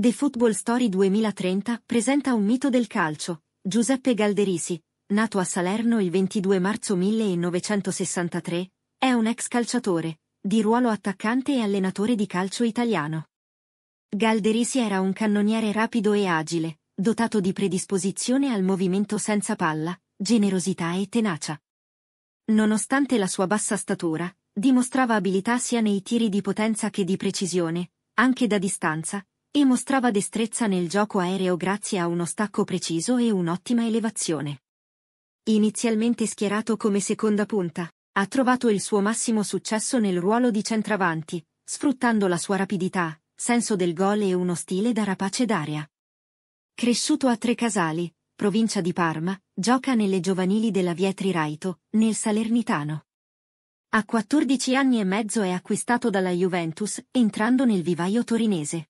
The Football Story 2030 presenta un mito del calcio, Giuseppe Galderisi, nato a Salerno il 22 marzo 1963, è un ex calciatore, di ruolo attaccante e allenatore di calcio italiano. Galderisi era un cannoniere rapido e agile, dotato di predisposizione al movimento senza palla, generosità e tenacia. Nonostante la sua bassa statura, dimostrava abilità sia nei tiri di potenza che di precisione, anche da distanza, e mostrava destrezza nel gioco aereo grazie a uno stacco preciso e un'ottima elevazione. Inizialmente schierato come seconda punta, ha trovato il suo massimo successo nel ruolo di centravanti, sfruttando la sua rapidità, senso del gol e uno stile da rapace d'aria. Cresciuto a Trecasali, provincia di Parma, gioca nelle giovanili della Vietri Raito, nel Salernitano. A 14 anni e mezzo è acquistato dalla Juventus, entrando nel vivaio torinese.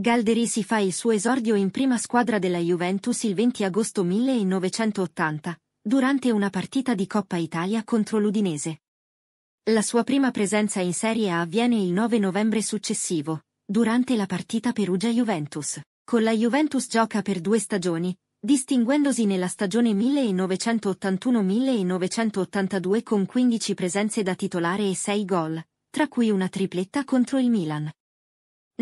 Galderisi fa il suo esordio in prima squadra della Juventus il 20 agosto 1980, durante una partita di Coppa Italia contro l'Udinese. La sua prima presenza in Serie A avviene il 9 novembre successivo, durante la partita Perugia-Juventus. Con la Juventus gioca per due stagioni, distinguendosi nella stagione 1981-1982 con 15 presenze da titolare e 6 gol, tra cui una tripletta contro il Milan.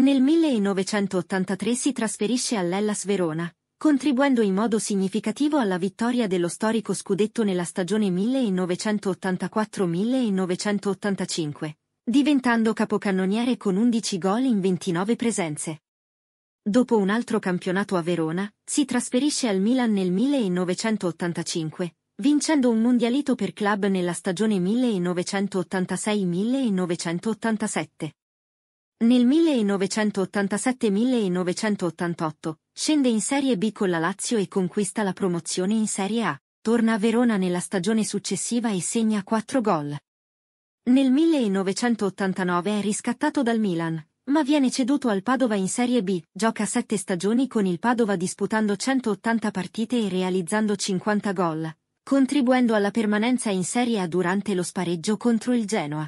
Nel 1983 si trasferisce all'Ellas Verona, contribuendo in modo significativo alla vittoria dello storico scudetto nella stagione 1984-1985, diventando capocannoniere con 11 gol in 29 presenze. Dopo un altro campionato a Verona, si trasferisce al Milan nel 1985, vincendo un mondialito per club nella stagione 1986-1987. Nel 1987-1988 scende in Serie B con la Lazio e conquista la promozione in Serie A, torna a Verona nella stagione successiva e segna 4 gol. Nel 1989 è riscattato dal Milan, ma viene ceduto al Padova in Serie B, gioca 7 stagioni con il Padova disputando 180 partite e realizzando 50 gol, contribuendo alla permanenza in Serie A durante lo spareggio contro il Genoa.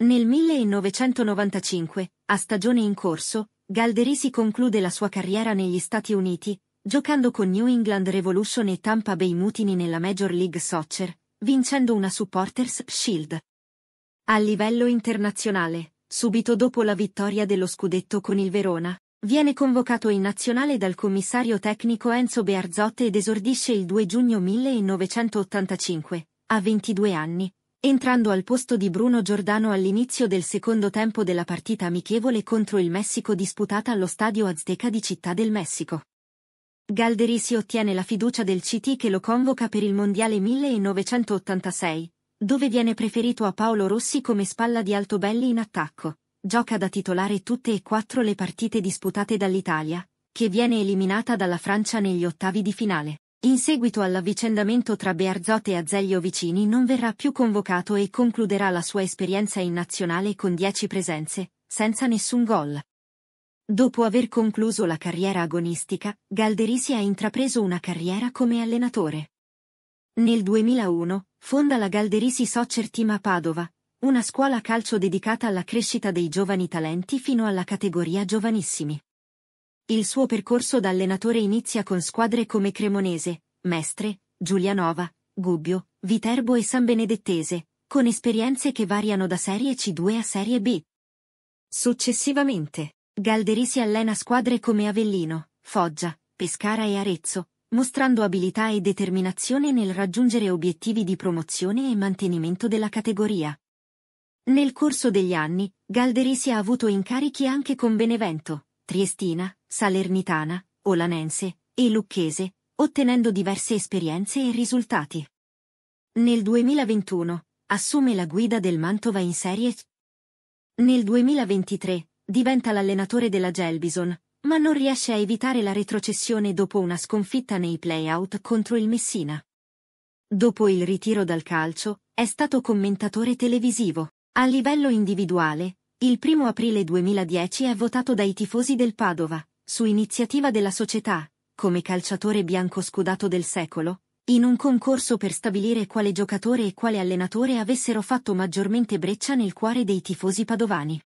Nel 1995, a stagione in corso, Galderisi conclude la sua carriera negli Stati Uniti, giocando con New England Revolution e Tampa Bay Mutiny nella Major League Soccer, vincendo una Supporters Shield. A livello internazionale, subito dopo la vittoria dello scudetto con il Verona, viene convocato in nazionale dal commissario tecnico Enzo Bearzotte ed esordisce il 2 giugno 1985, a 22 anni, entrando al posto di Bruno Giordano all'inizio del secondo tempo della partita amichevole contro il Messico disputata allo Stadio Azteca di Città del Messico. Galderi si ottiene la fiducia del CT che lo convoca per il Mondiale 1986, dove viene preferito a Paolo Rossi come spalla di Altobelli in attacco. Gioca da titolare tutte e quattro le partite disputate dall'Italia, che viene eliminata dalla Francia negli ottavi di finale. In seguito all'avvicendamento tra Bearzot e Azeglio Vicini non verrà più convocato e concluderà la sua esperienza in nazionale con 10 presenze, senza nessun gol. Dopo aver concluso la carriera agonistica, Galderisi ha intrapreso una carriera come allenatore. Nel 2001, fonda la Galderisi Soccer Team a Padova, una scuola calcio dedicata alla crescita dei giovani talenti fino alla categoria giovanissimi. Il suo percorso da allenatore inizia con squadre come Cremonese, Mestre, Giulianova, Gubbio, Viterbo e San Benedettese, con esperienze che variano da Serie C2 a Serie B. Successivamente, Galderisi allena squadre come Avellino, Foggia, Pescara e Arezzo, mostrando abilità e determinazione nel raggiungere obiettivi di promozione e mantenimento della categoria. Nel corso degli anni, Galderisi ha avuto incarichi anche con Benevento, triestina, salernitana, olanense e lucchese, ottenendo diverse esperienze e risultati. Nel 2021 assume la guida del Mantova in Serie Nel 2023 diventa l'allenatore della Gelbison, ma non riesce a evitare la retrocessione dopo una sconfitta nei playout contro il Messina. Dopo il ritiro dal calcio, è stato commentatore televisivo. A livello individuale, il 1 aprile 2010 è votato dai tifosi del Padova, su iniziativa della società, come calciatore bianco scudato del secolo, in un concorso per stabilire quale giocatore e quale allenatore avessero fatto maggiormente breccia nel cuore dei tifosi padovani.